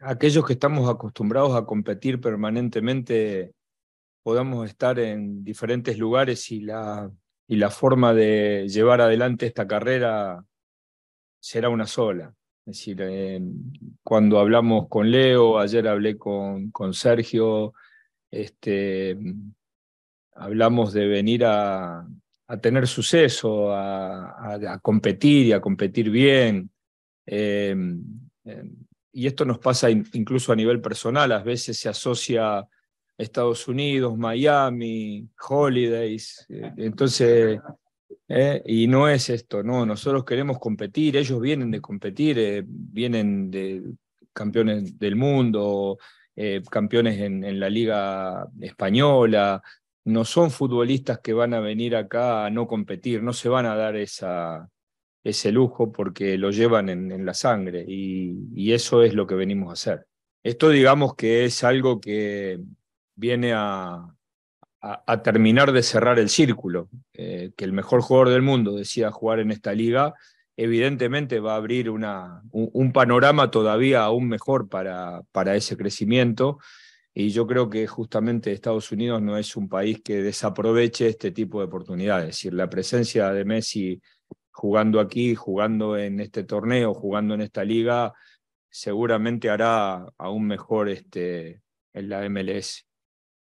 aquellos que estamos acostumbrados a competir permanentemente podamos estar en diferentes lugares y la, y la forma de llevar adelante esta carrera será una sola. Es decir, cuando hablamos con Leo, ayer hablé con, con Sergio, este, hablamos de venir a, tener suceso, a, competir y a competir bien. Eh, eh, y esto nos pasa incluso a nivel personal, a veces se asocia Estados Unidos, Miami, Holidays, eh, entonces, eh, y no es esto, no, nosotros queremos competir, ellos vienen de competir, eh, vienen de campeones del mundo, campeones en la liga española, no son futbolistas que van a venir acá a no competir, no se van a dar esa, ese lujo porque lo llevan en, la sangre y, eso es lo que venimos a hacer. Esto digamos que es algo que viene a, a, terminar de cerrar el círculo, eh, que el mejor jugador del mundo decida jugar en esta liga, evidentemente va a abrir una, un, panorama todavía aún mejor para, para ese crecimiento. Y yo creo que justamente Estados Unidos no es un país que desaproveche este tipo de oportunidades. Es decir, la presencia de Messi jugando aquí, jugando en este torneo, jugando en esta liga, seguramente hará aún mejor este, en la MLS.